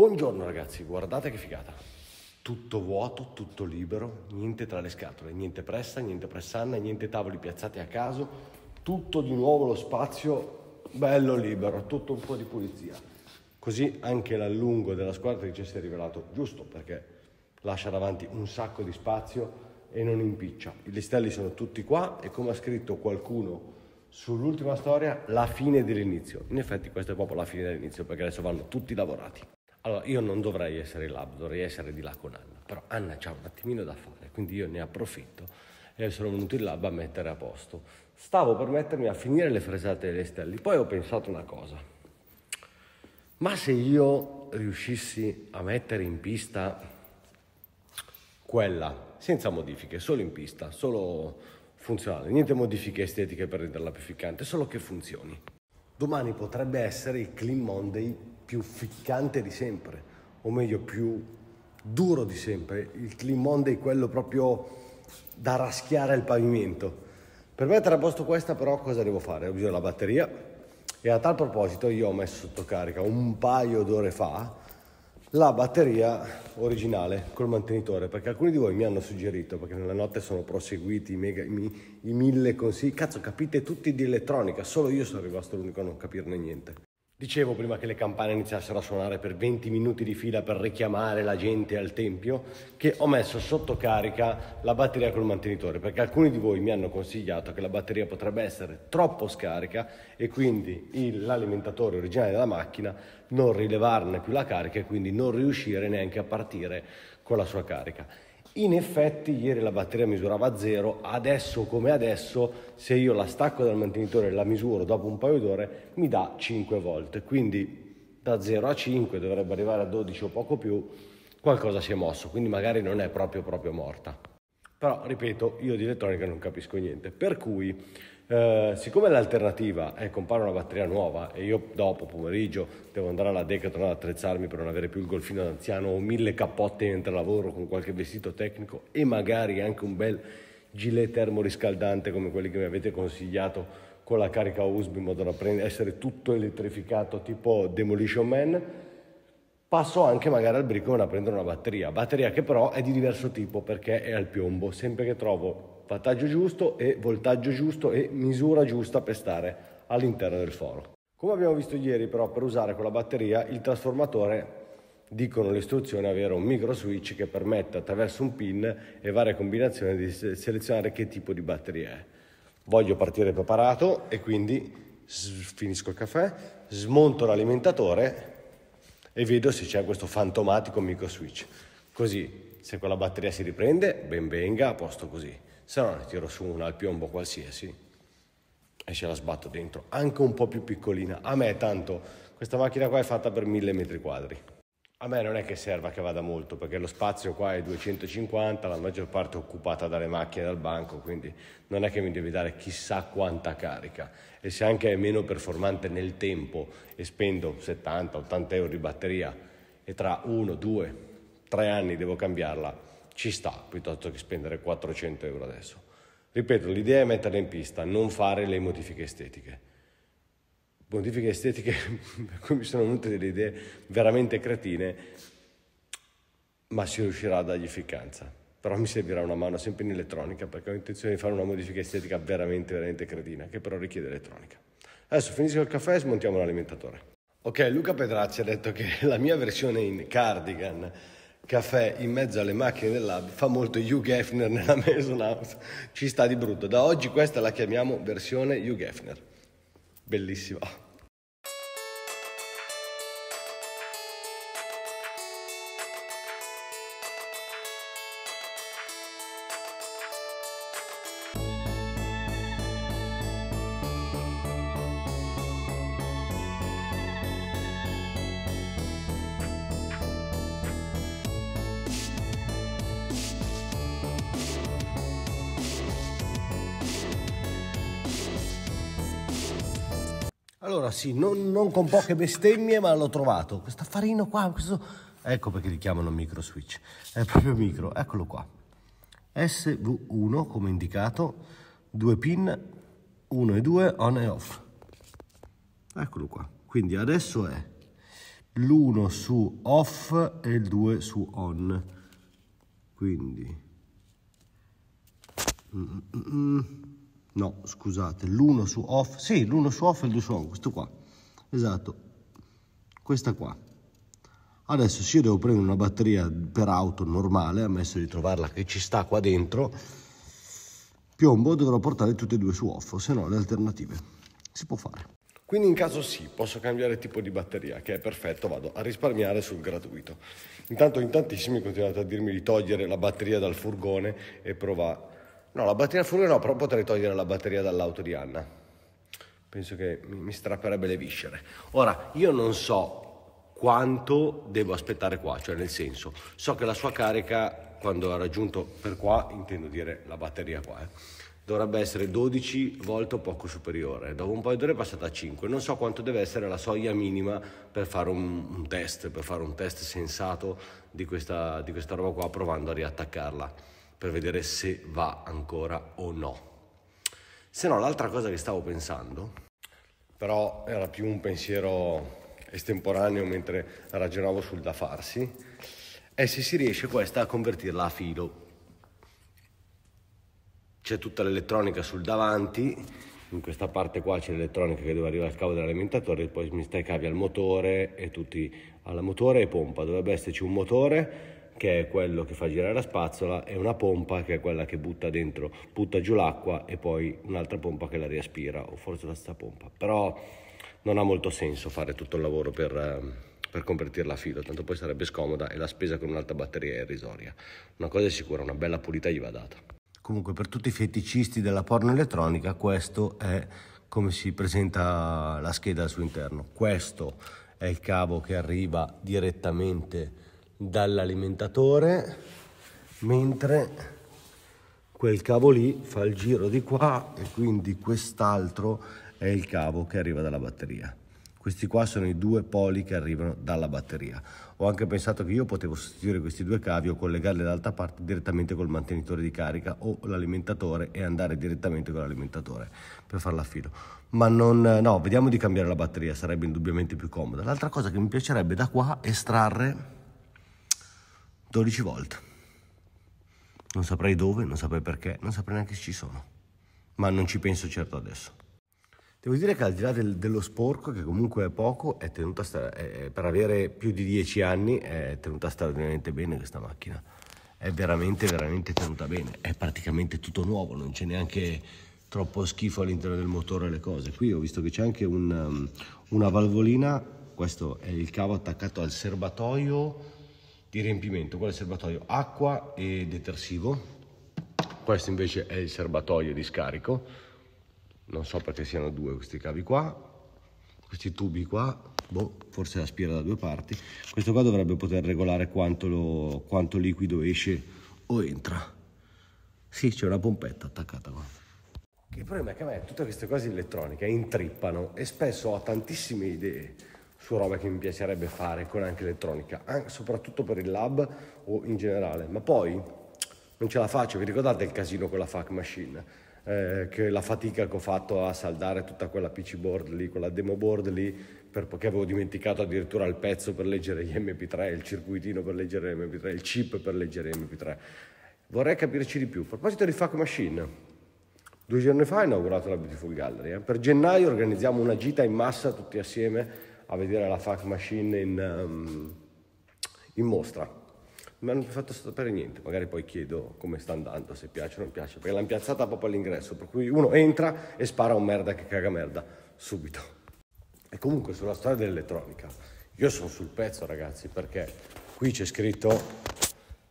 Buongiorno ragazzi, guardate che figata. Tutto vuoto, tutto libero, niente tra le scatole, niente pressa, niente pressanna, niente tavoli piazzati a caso, tutto di nuovo lo spazio bello libero, tutto un po' di pulizia. Così anche l'allungo della squadra che ci si è rivelato giusto perché lascia davanti un sacco di spazio e non impiccia. I listelli sono tutti qua e come ha scritto qualcuno sull'ultima storia, la fine dell'inizio. In effetti questa è proprio la fine dell'inizio perché adesso vanno tutti lavorati. Allora, io non dovrei essere là, dovrei essere di là con Anna, però Anna c'ha un attimino da fare, quindi io ne approfitto e sono venuto in lab a mettere a posto. Stavo per mettermi a finire le fresate delle stelle, poi ho pensato una cosa. Ma se io riuscissi a mettere in pista quella, senza modifiche, solo in pista, solo funzionale, niente modifiche estetiche per renderla più ficcante, solo che funzioni. Domani potrebbe essere il Clean Monday più ficcante di sempre, o meglio più duro di sempre, il Clean Monday quello proprio da raschiare il pavimento. Per mettere a posto questa però cosa devo fare? Ho bisogno della batteria e a tal proposito io ho messo sotto carica un paio d'ore fa la batteria originale col mantenitore perché alcuni di voi mi hanno suggerito perché nella notte sono proseguiti i, mega, i, i mille consigli cazzo capite tutti di elettronica solo io sono rimasto l'unico a non capirne niente Dicevo prima che le campane iniziassero a suonare per 20 minuti di fila per richiamare la gente al tempio, che ho messo sotto carica la batteria col mantenitore, perché alcuni di voi mi hanno consigliato che la batteria potrebbe essere troppo scarica e quindi l'alimentatore originale della macchina non rilevarne più la carica e quindi non riuscire neanche a partire con la sua carica. In effetti ieri la batteria misurava zero, adesso come adesso se io la stacco dal mantenitore e la misuro dopo un paio d'ore mi dà 5 volte, quindi da 0 a 5 dovrebbe arrivare a 12 o poco più, qualcosa si è mosso, quindi magari non è proprio proprio morta. Però ripeto, io di elettronica non capisco niente, per cui eh, siccome l'alternativa è compare una batteria nuova e io dopo pomeriggio devo andare alla Decathlon ad attrezzarmi per non avere più il golfino d'anziano o mille cappotte mentre lavoro con qualche vestito tecnico e magari anche un bel gilet termoriscaldante come quelli che mi avete consigliato con la carica USB in modo da prendere, essere tutto elettrificato tipo Demolition Man passo anche magari al briccone a prendere una batteria batteria che però è di diverso tipo perché è al piombo sempre che trovo wattaggio giusto e voltaggio giusto e misura giusta per stare all'interno del foro. Come abbiamo visto ieri però per usare con la batteria il trasformatore dicono le istruzioni avere un micro switch che permette attraverso un pin e varie combinazioni di selezionare che tipo di batteria è. Voglio partire preparato e quindi finisco il caffè, smonto l'alimentatore e vedo se c'è questo fantomatico micro switch. Così se quella batteria si riprende, ben venga, a posto così se no ne tiro su una al piombo qualsiasi e ce la sbatto dentro, anche un po' più piccolina. A me tanto, questa macchina qua è fatta per 1000 metri quadri. A me non è che serva che vada molto, perché lo spazio qua è 250, la maggior parte è occupata dalle macchine e dal banco, quindi non è che mi devi dare chissà quanta carica. E se anche è meno performante nel tempo e spendo 70-80 euro di batteria e tra 1, 2, 3 anni devo cambiarla, ci sta piuttosto che spendere 400 euro adesso. Ripeto, l'idea è metterla in pista, non fare le modifiche estetiche. Modifiche estetiche per cui mi sono venute delle idee veramente cretine, ma si riuscirà a dargli efficacia. Però mi servirà una mano sempre in elettronica perché ho intenzione di fare una modifica estetica veramente, veramente cretina, che però richiede elettronica. Adesso finisco il caffè e smontiamo l'alimentatore. Ok, Luca Pedrazzi ha detto che la mia versione in cardigan caffè in mezzo alle macchine del lab fa molto Hugh Hefner nella Mason House, ci sta di brutto. Da oggi questa la chiamiamo versione Hugh Hefner. Bellissima. Allora sì, non, non con poche bestemmie, ma l'ho trovato. Questo affarino qua, questo... Ecco perché li chiamano micro switch. È proprio micro, eccolo qua. SV1, come indicato, due pin, 1 e 2, on e off. Eccolo qua. Quindi adesso è l'1 su off e il 2 su on. Quindi... Mm -mm. mm, mm no scusate l'1 su off sì l'1 su off e il 2 su on questo qua esatto questa qua adesso se io devo prendere una batteria per auto normale ammesso di trovarla che ci sta qua dentro piombo dovrò portare tutte e due su off se no le alternative si può fare quindi in caso sì, posso cambiare tipo di batteria, che è perfetto, vado a risparmiare sul gratuito. Intanto in tantissimi continuate a dirmi di togliere la batteria dal furgone e provare No, la batteria al furgone no, però potrei togliere la batteria dall'auto di Anna. Penso che mi strapperebbe le viscere. Ora, io non so quanto devo aspettare qua, cioè nel senso, so che la sua carica quando ha raggiunto per qua, intendo dire la batteria qua, eh, dovrebbe essere 12 volte o poco superiore, dopo un paio di ore è passata a 5, non so quanto deve essere la soglia minima per fare un, un test, per fare un test sensato di questa, di questa roba qua provando a riattaccarla per vedere se va ancora o no. Se no, l'altra cosa che stavo pensando, però era più un pensiero estemporaneo mentre ragionavo sul da farsi, è se si riesce questa a convertirla a filo. C'è tutta l'elettronica sul davanti, in questa parte qua c'è l'elettronica che deve arrivare al cavo dell'alimentatore, poi mi stai cavi al motore e tutti alla motore e pompa. Dovrebbe esserci un motore, che è quello che fa girare la spazzola e una pompa che è quella che butta dentro, butta giù l'acqua e poi un'altra pompa che la riaspira o forse la stessa pompa. Però non ha molto senso fare tutto il lavoro per, ehm, per convertirla a filo, tanto poi sarebbe scomoda e la spesa con un'altra batteria è irrisoria. Una cosa è sicura, una bella pulita gli va data. Comunque per tutti i feticisti della porno elettronica questo è come si presenta la scheda al suo interno. Questo è il cavo che arriva direttamente dall'alimentatore mentre quel cavo lì fa il giro di qua e quindi quest'altro è il cavo che arriva dalla batteria questi qua sono i due poli che arrivano dalla batteria ho anche pensato che io potevo sostituire questi due cavi o collegarli dall'altra parte direttamente col mantenitore di carica o l'alimentatore e andare direttamente con l'alimentatore per farla a filo ma non, no, vediamo di cambiare la batteria sarebbe indubbiamente più comoda l'altra cosa che mi piacerebbe da qua estrarre 12 volte. Non saprei dove, non saprei perché, non saprei neanche se ci sono. Ma non ci penso certo adesso. Devo dire che al di là del, dello sporco, che comunque è poco, è tenuta stare, è, per avere più di 10 anni è tenuta straordinariamente bene questa macchina. È veramente, veramente tenuta bene. È praticamente tutto nuovo, non c'è neanche troppo schifo all'interno del motore e le cose. Qui ho visto che c'è anche un, um, una valvolina, questo è il cavo attaccato al serbatoio di riempimento, quello è il serbatoio acqua e detersivo, questo invece è il serbatoio di scarico, non so perché siano due questi cavi qua, questi tubi qua, boh, forse aspira da due parti, questo qua dovrebbe poter regolare quanto, lo, quanto liquido esce o entra. Sì, c'è una pompetta attaccata qua. Il problema è che a me tutte queste cose elettroniche intrippano e spesso ho tantissime idee su roba che mi piacerebbe fare con anche elettronica, soprattutto per il lab o in generale. Ma poi non ce la faccio, vi ricordate il casino con la FAC machine? Eh, che la fatica che ho fatto a saldare tutta quella PC board lì, quella demo board lì, perché avevo dimenticato addirittura il pezzo per leggere gli MP3, il circuitino per leggere gli MP3, il chip per leggere gli MP3. Vorrei capirci di più. A proposito di FAC machine, due giorni fa ho inaugurato la Beautiful Gallery. Eh. Per gennaio organizziamo una gita in massa tutti assieme a vedere la Fact Machine in, um, in mostra. Non mi hanno fatto sapere niente, magari poi chiedo come sta andando, se piace o non piace, perché l'hanno piazzata proprio all'ingresso, per cui uno entra e spara un merda che caga merda, subito. E comunque sulla storia dell'elettronica, io sono sul pezzo ragazzi, perché qui c'è scritto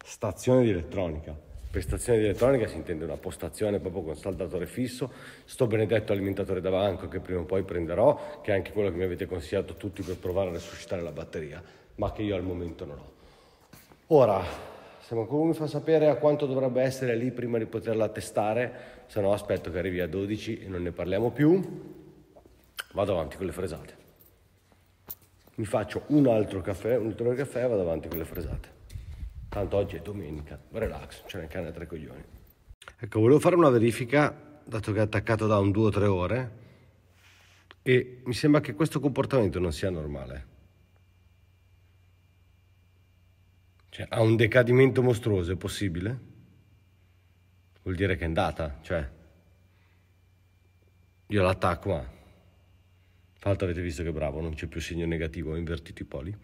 stazione di elettronica. Per di elettronica si intende una postazione proprio con saldatore fisso, sto benedetto alimentatore da banco che prima o poi prenderò, che è anche quello che mi avete consigliato tutti per provare a resuscitare la batteria, ma che io al momento non ho. Ora, se qualcuno mi fa sapere a quanto dovrebbe essere lì prima di poterla testare, se no aspetto che arrivi a 12 e non ne parliamo più, vado avanti con le fresate. Mi faccio un altro caffè, un ulteriore caffè e vado avanti con le fresate. Tanto oggi è domenica, relax, c'è il cane a tre coglioni. Ecco, volevo fare una verifica, dato che è attaccato da un 2-3 ore, e mi sembra che questo comportamento non sia normale. Cioè, ha un decadimento mostruoso, è possibile? Vuol dire che è andata, cioè... Io l'attacco, ma... Tanto avete visto che bravo, non c'è più segno negativo, ho invertito i poli.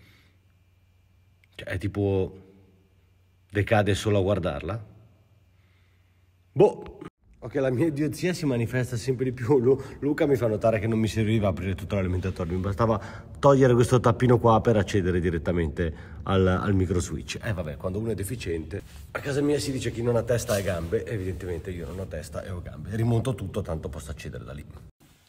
Cioè, è tipo decade solo a guardarla? Boh. Ok, la mia idiozia si manifesta sempre di più. Lu Luca mi fa notare che non mi serviva aprire tutto l'alimentatore, mi bastava togliere questo tappino qua per accedere direttamente al, al micro switch. Eh vabbè, quando uno è deficiente. A casa mia si dice chi non ha testa ha gambe, evidentemente io non ho testa e ho gambe. Rimonto tutto, tanto posso accedere da lì.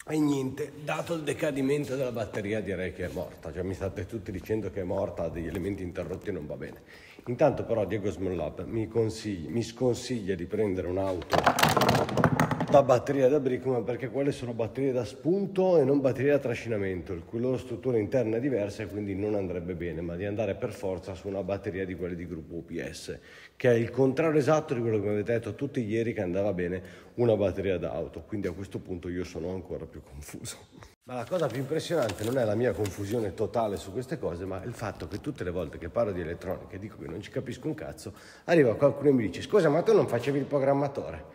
E niente, dato il decadimento della batteria direi che è morta, cioè mi state tutti dicendo che è morta, ha degli elementi interrotti non va bene. Intanto però Diego Smollab mi, mi sconsiglia di prendere un'auto da batteria da Brickman perché quelle sono batterie da spunto e non batterie da trascinamento, il cui loro struttura interna è diversa e quindi non andrebbe bene, ma di andare per forza su una batteria di quelle di gruppo UPS, che è il contrario esatto di quello che mi avete detto tutti ieri che andava bene una batteria da auto, quindi a questo punto io sono ancora più confuso. Ma la cosa più impressionante non è la mia confusione totale su queste cose, ma il fatto che tutte le volte che parlo di elettronica e dico che non ci capisco un cazzo, arriva qualcuno e mi dice scusa ma tu non facevi il programmatore?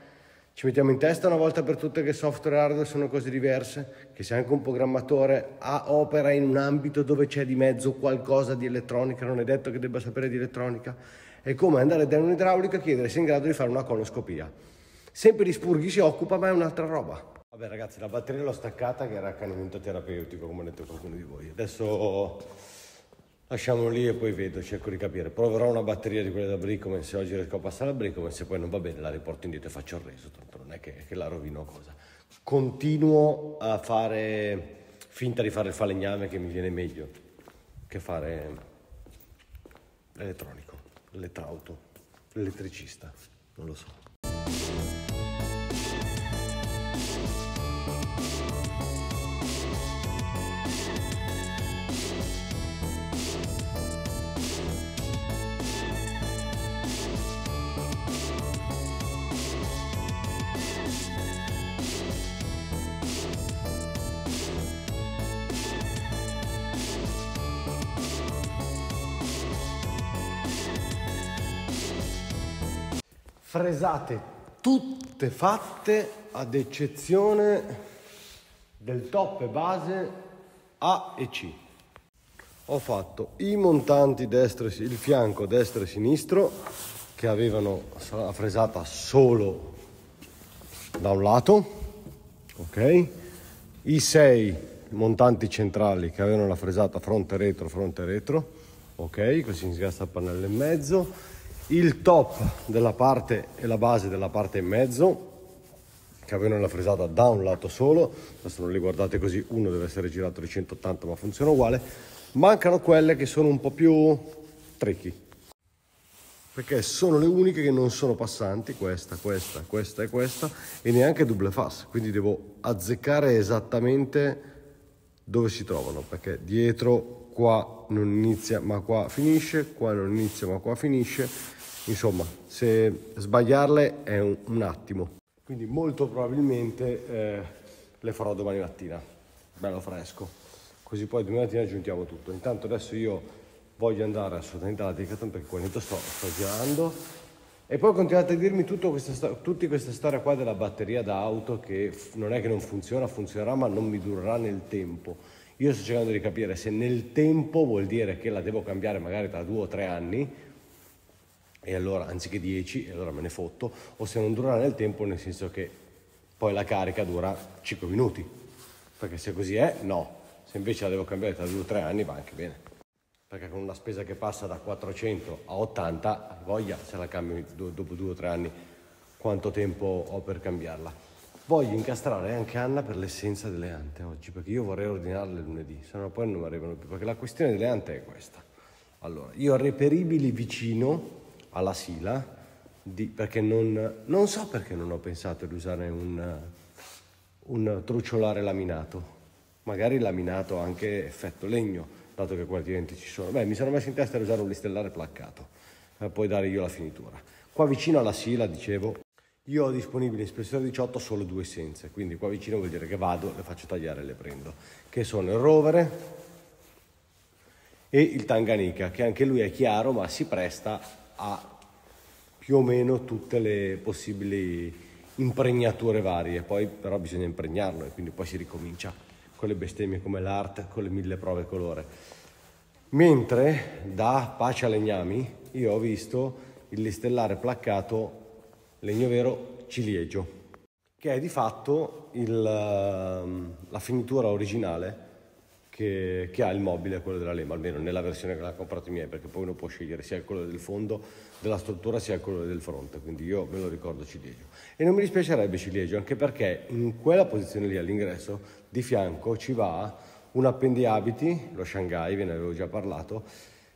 Ci mettiamo in testa una volta per tutte che software e hardware sono cose diverse, che se anche un programmatore opera in un ambito dove c'è di mezzo qualcosa di elettronica, non è detto che debba sapere di elettronica, è come andare da un idraulico a chiedere se è in grado di fare una coloscopia. Sempre di spurghi si occupa, ma è un'altra roba. Vabbè ragazzi, la batteria l'ho staccata che era accanimento terapeutico, come ha detto qualcuno di voi. Adesso lasciamolo lì e poi vedo, cerco di capire. Proverò una batteria di quelle da Bricoman se oggi riesco a passare a Bricoman, se poi non va bene la riporto indietro e faccio il reso, tanto non è che, che la rovino cosa. Continuo a fare finta di fare il falegname che mi viene meglio che fare l'elettronico, l'elettrauto, l'elettricista, non lo so. fresate tutte fatte ad eccezione del top e base A e C. Ho fatto i montanti destro, il fianco destro e sinistro che avevano la fresata solo da un lato, ok? I sei montanti centrali che avevano la fresata fronte retro, fronte retro, ok? Così si sgasta il pannello e mezzo il top della parte e la base della parte in mezzo che avevano la frisata da un lato solo adesso non li guardate così uno deve essere girato di 180 ma funziona uguale mancano quelle che sono un po' più tricky perché sono le uniche che non sono passanti questa, questa, questa e questa e neanche double fast quindi devo azzeccare esattamente dove si trovano perché dietro qua non inizia ma qua finisce, qua non inizia ma qua finisce, insomma se sbagliarle è un, un attimo. Quindi molto probabilmente eh, le farò domani mattina, bello fresco, così poi domani mattina aggiuntiamo tutto. Intanto adesso io voglio andare assolutamente alla Decathlon perché qua dentro sto, sto girando e poi continuate a dirmi questa, tutti questa storia qua della batteria d'auto che non è che non funziona, funzionerà ma non mi durerà nel tempo. Io sto cercando di capire se nel tempo vuol dire che la devo cambiare magari tra due o tre anni, e allora anziché dieci, e allora me ne fotto, o se non durerà nel tempo, nel senso che poi la carica dura cinque minuti. Perché se così è, no. Se invece la devo cambiare tra due o tre anni va anche bene. Perché con una spesa che passa da 400 a 80, voglia se la cambio dopo due o tre anni, quanto tempo ho per cambiarla. Voglio incastrare anche Anna per l'essenza delle ante oggi, perché io vorrei ordinarle lunedì, sennò poi non mi arrivano più, perché la questione delle ante è questa. Allora, io ho reperibili vicino alla sila, di, perché non, non, so perché non ho pensato di usare un, un truciolare laminato, magari laminato anche effetto legno, dato che quartieri ci sono. Beh, mi sono messo in testa di usare un listellare placcato, per eh, poi dare io la finitura. Qua vicino alla sila, dicevo, io ho disponibile in spessore 18 solo due essenze, quindi qua vicino vuol dire che vado, le faccio tagliare e le prendo, che sono il rovere e il Tanganica, che anche lui è chiaro ma si presta a più o meno tutte le possibili impregnature varie, poi però bisogna impregnarlo e quindi poi si ricomincia con le bestemmie come l'art, con le mille prove colore. Mentre da Pace a Legnami io ho visto il listellare placcato legno vero ciliegio, che è di fatto il, ehm, la finitura originale che, che, ha il mobile, quello della Lema, almeno nella versione che l'ha comprato mia, perché poi uno può scegliere sia il colore del fondo della struttura sia il colore del fronte, quindi io me lo ricordo ciliegio. E non mi dispiacerebbe ciliegio, anche perché in quella posizione lì all'ingresso, di fianco, ci va un appendiabiti, lo Shanghai, ve ne avevo già parlato,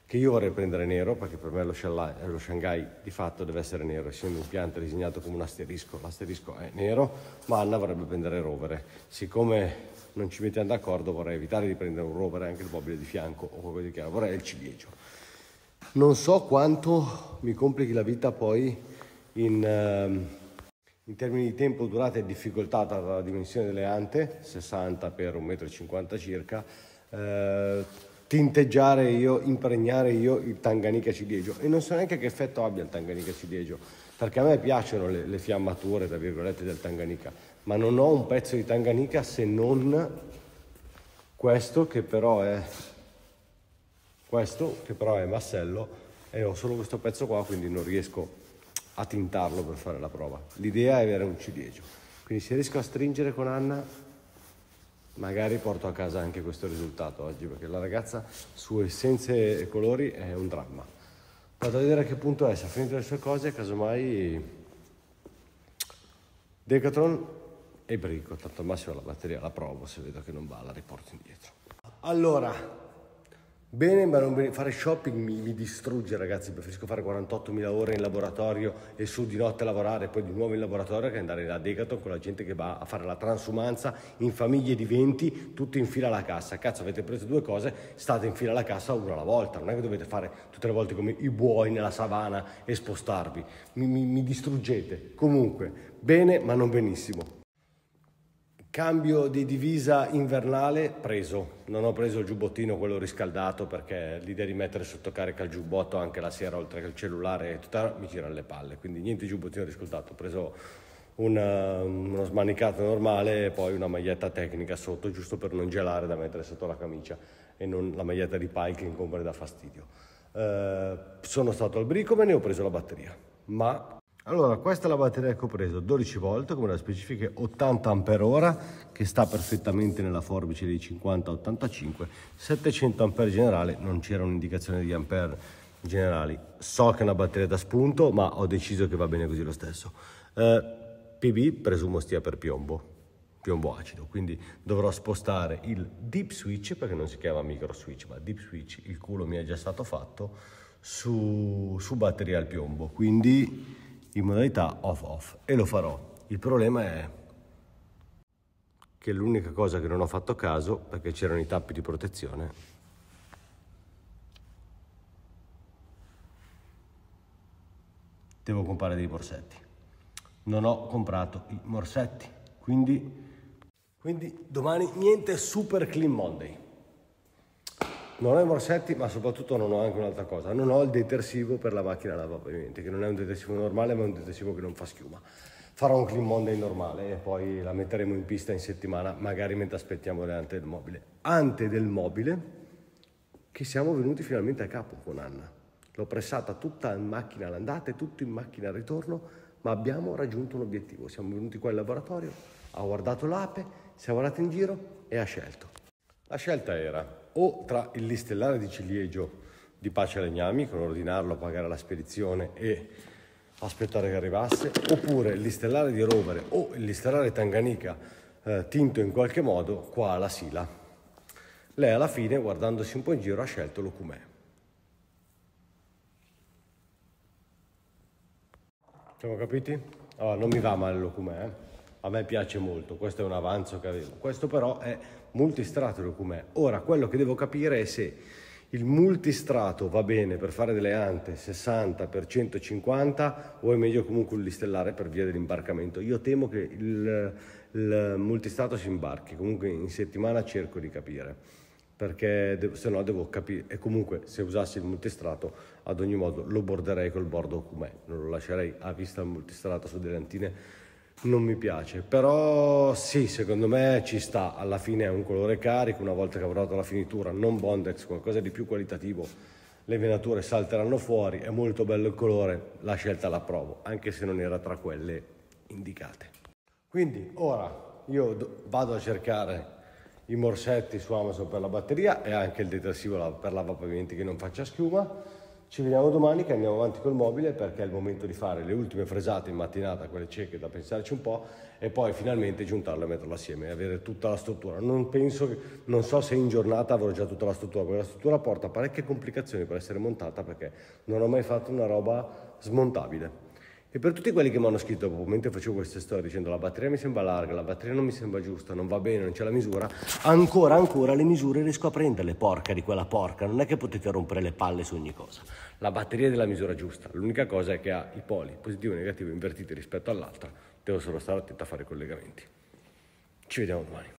che io vorrei prendere nero perché per me lo, Shanghai, lo Shanghai di fatto deve essere nero, essendo un pianto disegnato come un asterisco, l'asterisco è nero, ma Anna vorrebbe prendere rovere. Siccome non ci mettiamo d'accordo vorrei evitare di prendere un rovere anche il mobile di fianco o qualcosa di chiaro, vorrei il ciliegio. Non so quanto mi complichi la vita poi in... Uh, in termini di tempo, durata e difficoltà dalla dimensione delle ante, 60 per 1,50 m circa, eh, tinteggiare io, impregnare io il Tanganica ciliegio e non so neanche che effetto abbia il Tanganica ciliegio, perché a me piacciono le, le fiammature, tra virgolette, del Tanganica, ma non ho un pezzo di Tanganica se non questo che però è questo che però è massello e ho solo questo pezzo qua quindi non riesco a tintarlo per fare la prova l'idea è avere un ciliegio quindi se riesco a stringere con Anna magari porto a casa anche questo risultato oggi, perché la ragazza su essenze e colori è un dramma. Vado a vedere a che punto è, se ha finito le sue cose, casomai Decathlon e Brico, tanto al massimo la batteria la provo, se vedo che non va la riporto indietro. Allora, Bene, ma bene. fare shopping mi, mi, distrugge ragazzi, preferisco fare 48.000 ore in laboratorio e su di notte lavorare, poi di nuovo in laboratorio che andare da Decathlon con la gente che va a fare la transumanza in famiglie di 20, tutte in fila alla cassa. Cazzo, avete preso due cose, state in fila alla cassa una alla volta, non è che dovete fare tutte le volte come i buoi nella savana e spostarvi, mi, mi, mi distruggete. Comunque, bene ma non benissimo. Cambio di divisa invernale preso, non ho preso il giubbottino quello riscaldato perché l'idea di mettere sotto carica il giubbotto anche la sera oltre che il cellulare tutta, mi gira le palle, quindi niente giubbottino riscaldato, ho preso una, um, uno smanicato normale e poi una maglietta tecnica sotto giusto per non gelare da mettere sotto la camicia e non la maglietta di pile che incombra da fastidio. Eh, sono stato al bricome e ne ho preso la batteria, ma allora, questa è la batteria che ho preso, 12 volt, come la specifica 80 Ah, che sta perfettamente nella forbice dei 50-85, 700 A generale, non c'era un'indicazione di ampere generali. So che è una batteria da spunto, ma ho deciso che va bene così lo stesso. Eh, PB presumo stia per piombo, piombo acido, quindi dovrò spostare il deep switch, perché non si chiama micro switch, ma deep switch, il culo mi è già stato fatto, su, su batteria al piombo, quindi in modalità off-off e lo farò. Il problema è che l'unica cosa che non ho fatto caso, perché c'erano i tappi di protezione, devo comprare dei borsetti. Non ho comprato i morsetti, quindi, quindi domani niente Super Clean Monday non ho i morsetti, ma soprattutto non ho anche un'altra cosa, non ho il detersivo per la macchina lavapavimenti, che non è un detersivo normale, ma è un detersivo che non fa schiuma. Farò un clean Monday normale e poi la metteremo in pista in settimana, magari mentre aspettiamo l'ante del mobile. Ante del mobile che siamo venuti finalmente a capo con Anna. L'ho pressata tutta in macchina all'andata e tutto in macchina al ritorno, ma abbiamo raggiunto un obiettivo. Siamo venuti qua in laboratorio, ha guardato l'ape, si è guardata in giro e ha scelto. La scelta era o tra il listellare di ciliegio di Pace Legnami, con ordinarlo, pagare la spedizione e aspettare che arrivasse, oppure il listellare di Rovere o il listellare Tanganica eh, tinto in qualche modo qua alla Sila. Lei alla fine, guardandosi un po' in giro, ha scelto l'Ocumè. Siamo capiti? Oh, non mi va male l'Ocumè, eh? a me piace molto, questo è un avanzo che avevo, questo però è multistratico com'è. Ora quello che devo capire è se il multistrato va bene per fare delle ante 60 x 150 o è meglio comunque un listellare per via dell'imbarcamento. Io temo che il, il multistrato si imbarchi, comunque in settimana cerco di capire perché de- se no devo capire e comunque se usassi il multistrato ad ogni modo lo borderei col bordo com'è, non lo lascerei a vista il multistrato su delle antine non mi piace, però sì, secondo me ci sta, alla fine è un colore carico, una volta che avrò dato la finitura non Bondex, qualcosa di più qualitativo, le venature salteranno fuori, è molto bello il colore, la scelta la provo, anche se non era tra quelle indicate. Quindi ora io vado a cercare i morsetti su Amazon per la batteria e anche il detersivo per lavapavimenti che non faccia schiuma, ci vediamo domani che andiamo avanti col mobile perché è il momento di fare le ultime fresate in mattinata, quelle cieche da pensarci un po' e poi finalmente giuntarlo e metterlo assieme e avere tutta la struttura. Non penso, non so se in giornata avrò già tutta la struttura, perché la struttura porta parecchie complicazioni per essere montata perché non ho mai fatto una roba smontabile. E per tutti quelli che mi hanno scritto dopo, mentre facevo queste storie dicendo la batteria mi sembra larga, la batteria non mi sembra giusta, non va bene, non c'è la misura, ancora, ancora le misure riesco a prenderle, porca di quella porca, non è che potete rompere le palle su ogni cosa. La batteria è della misura giusta, l'unica cosa è che ha i poli positivo e negativo invertiti rispetto all'altra, devo solo stare attento a fare i collegamenti. Ci vediamo domani.